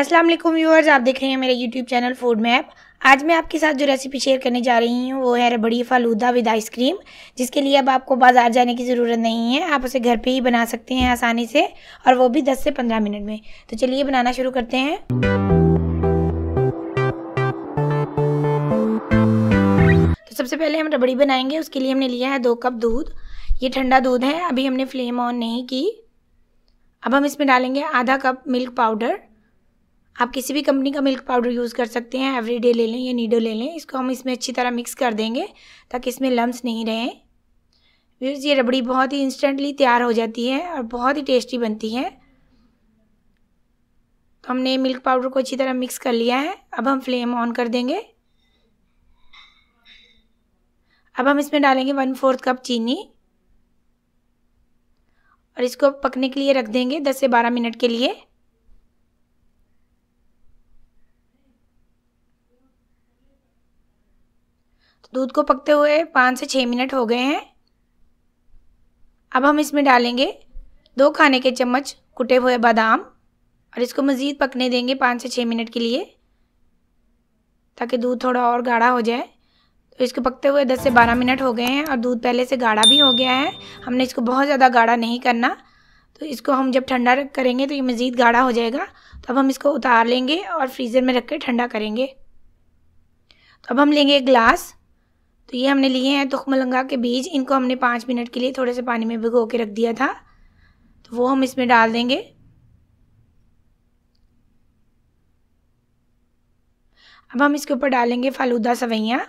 अस्सलाम वालेकुम व्यूअर्स आप देख रहे हैं मेरा यूट्यूब चैनल फूड मैप आज मैं आपके साथ जो रेसिपी शेयर करने जा रही हूँ वो है रबड़ी फालूदा विद आइसक्रीम जिसके लिए अब आपको बाज़ार जाने की ज़रूरत नहीं है आप उसे घर पे ही बना सकते हैं आसानी से और वो भी 10 से 15 मिनट में तो चलिए बनाना शुरू करते हैं तो सबसे पहले हम रबड़ी बनाएंगे उसके लिए हमने लिया है दो कप दूध ये ठंडा दूध है अभी हमने फ्लेम ऑन नहीं की अब हम इसमें डालेंगे आधा कप मिल्क पाउडर आप किसी भी कंपनी का मिल्क पाउडर यूज़ कर सकते हैं एवरीडे ले लें या नीडो ले लें इसको हम इसमें अच्छी तरह मिक्स कर देंगे ताकि इसमें लम्स नहीं रहें व्यूज़ ये रबड़ी बहुत ही इंस्टेंटली तैयार हो जाती है और बहुत ही टेस्टी बनती है तो हमने मिल्क पाउडर को अच्छी तरह मिक्स कर लिया है अब हम फ्लेम ऑन कर देंगे अब हम इसमें डालेंगे वन फोर्थ कप चीनी और इसको पकने के लिए रख देंगे दस से बारह मिनट के लिए तो दूध को पकते हुए पाँच से छः मिनट हो गए हैं अब हम इसमें डालेंगे दो खाने के चम्मच कुटे हुए बादाम और इसको मज़ीद पकने देंगे पाँच से छः मिनट के लिए ताकि दूध थोड़ा और गाढ़ा हो जाए तो इसको पकते हुए दस से बारह मिनट हो गए हैं और दूध पहले से गाढ़ा भी हो गया है हमने इसको बहुत ज़्यादा गाढ़ा नहीं करना तो इसको हम जब ठंडा करेंगे तो ये मज़ीद गाढ़ा हो जाएगा तो अब हम इसको उतार लेंगे और फ्रीज़र में रख कर ठंडा करेंगे तो अब हम लेंगे एक गिलास तो ये हमने लिए हैं मलंगा के बीज इनको हमने पाँच मिनट के लिए थोड़े से पानी में भिगो के रख दिया था तो वो हम इसमें डाल देंगे अब हम इसके ऊपर डालेंगे फालूदा सवैयाँ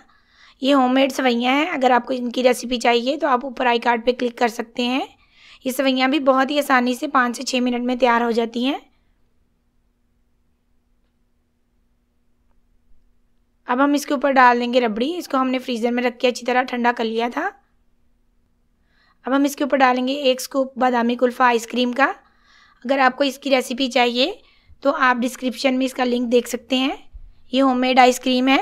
ये होममेड सवैयाँ हैं अगर आपको इनकी रेसिपी चाहिए तो आप ऊपर आई कार्ड पर क्लिक कर सकते हैं ये सवैयाँ भी बहुत ही आसानी से पाँच से छः मिनट में तैयार हो जाती हैं अब हम इसके ऊपर डाल देंगे रबड़ी इसको हमने फ्रीज़र में रख के अच्छी तरह ठंडा कर लिया था अब हम इसके ऊपर डालेंगे एक स्कूप बादामी कुल्फ़ा आइसक्रीम का अगर आपको इसकी रेसिपी चाहिए तो आप डिस्क्रिप्शन में इसका लिंक देख सकते हैं ये होममेड आइसक्रीम है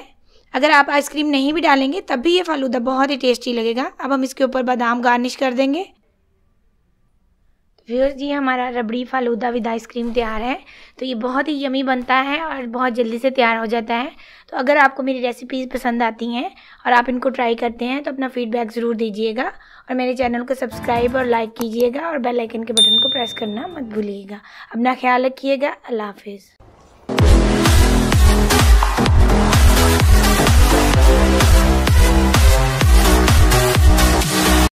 अगर आप आइसक्रीम नहीं भी डालेंगे तब भी ये फालूदा बहुत ही टेस्टी लगेगा अब हम इसके ऊपर बादाम गार्निश कर देंगे व्यूअर्स जी हमारा रबड़ी फालूदा विद आइसक्रीम तैयार है तो ये बहुत ही यमी बनता है और बहुत जल्दी से तैयार हो जाता है तो अगर आपको मेरी रेसिपीज़ पसंद आती हैं और आप इनको ट्राई करते हैं तो अपना फीडबैक ज़रूर दीजिएगा और मेरे चैनल को सब्सक्राइब और लाइक कीजिएगा और बेल आइकन के बटन को प्रेस करना मत भूलिएगा अपना ख्याल रखिएगा अल्लाह हाफिज़